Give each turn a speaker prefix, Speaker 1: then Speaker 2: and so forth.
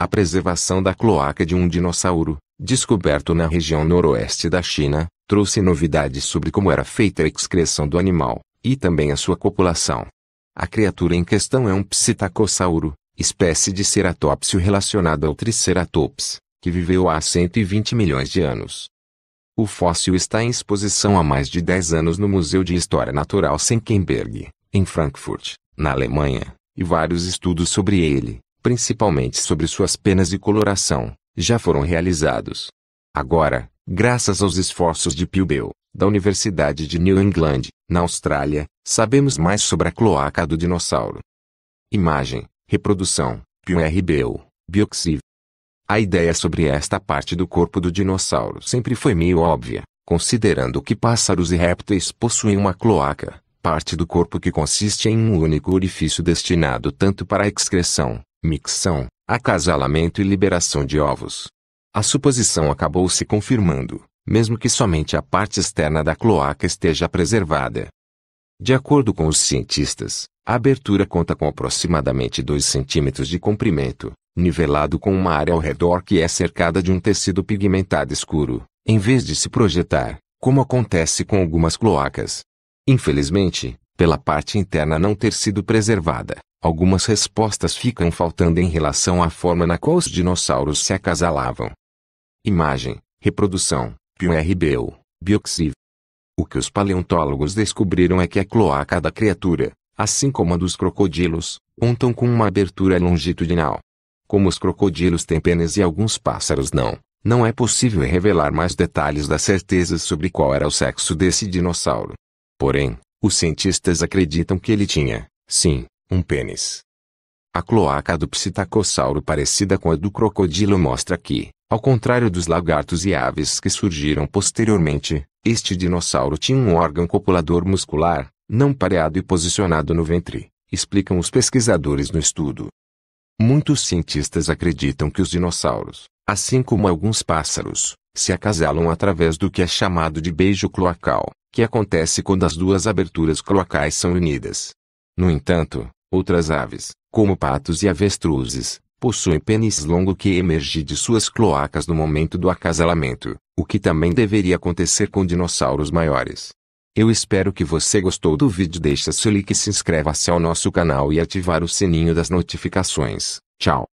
Speaker 1: A preservação da cloaca de um dinossauro, descoberto na região noroeste da China, trouxe novidades sobre como era feita a excreção do animal, e também a sua copulação. A criatura em questão é um psitacossauro, espécie de ceratópsio relacionada ao triceratops, que viveu há 120 milhões de anos. O fóssil está em exposição há mais de 10 anos no Museu de História Natural Senckenberg, em Frankfurt, na Alemanha, e vários estudos sobre ele, principalmente sobre suas penas e coloração, já foram realizados. Agora, graças aos esforços de Pio Bell, da Universidade de New England, na Austrália, sabemos mais sobre a cloaca do dinossauro. Imagem, reprodução, Pio R. Bell, Bioxiv. A ideia sobre esta parte do corpo do dinossauro sempre foi meio óbvia, considerando que pássaros e répteis possuem uma cloaca, parte do corpo que consiste em um único orifício destinado tanto para a excreção, micção, acasalamento e liberação de ovos. A suposição acabou se confirmando, mesmo que somente a parte externa da cloaca esteja preservada. De acordo com os cientistas, a abertura conta com aproximadamente 2 centímetros de comprimento, nivelado com uma área ao redor que é cercada de um tecido pigmentado escuro, em vez de se projetar, como acontece com algumas cloacas. Infelizmente, pela parte interna não ter sido preservada, algumas respostas ficam faltando em relação à forma na qual os dinossauros se acasalavam. Imagem, reprodução, PRBU, Bioxiv. O que os paleontólogos descobriram é que a cloaca da criatura, assim como a dos crocodilos, contam com uma abertura longitudinal. Como os crocodilos têm penas e alguns pássaros não, não é possível revelar mais detalhes das certezas sobre qual era o sexo desse dinossauro. Porém, os cientistas acreditam que ele tinha, sim, um pênis. A cloaca do psitacossauro parecida com a do crocodilo mostra que, ao contrário dos lagartos e aves que surgiram posteriormente, este dinossauro tinha um órgão copulador muscular, não pareado e posicionado no ventre, explicam os pesquisadores no estudo. Muitos cientistas acreditam que os dinossauros, assim como alguns pássaros, se acasalam através do que é chamado de beijo cloacal, que acontece quando as duas aberturas cloacais são unidas. No entanto, outras aves, como patos e avestruzes, possuem pênis longo que emerge de suas cloacas no momento do acasalamento, o que também deveria acontecer com dinossauros maiores. Eu espero que você gostou do vídeo deixa seu like e se inscreva-se ao nosso canal e ativar o sininho das notificações. Tchau!